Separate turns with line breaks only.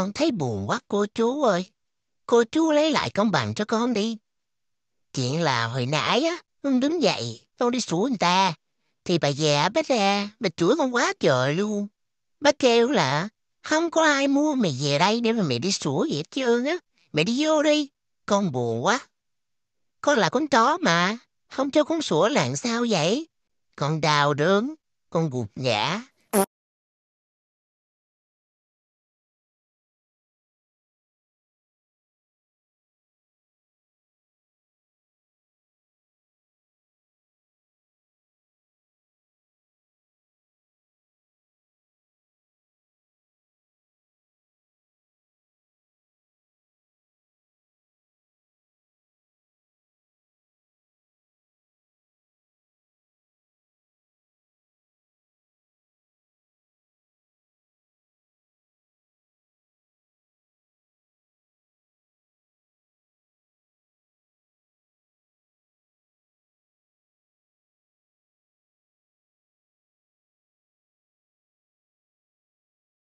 con thấy buồn quá cô chú ơi. Cô chú lấy lại công bằng cho con đi. Chuyện là hồi nãy á, con đứng dậy, con đi sủa người ta. Thì bà già bà ra, bà chửi con quá trời luôn. Bà kêu là không có ai mua mày về đây để mà mày đi sủa vậy hết trơn á. Mày đi vô đi, con buồn quá. Con là con chó mà, không cho con sủa làm sao vậy? Con đau
đớn, con gục ngã,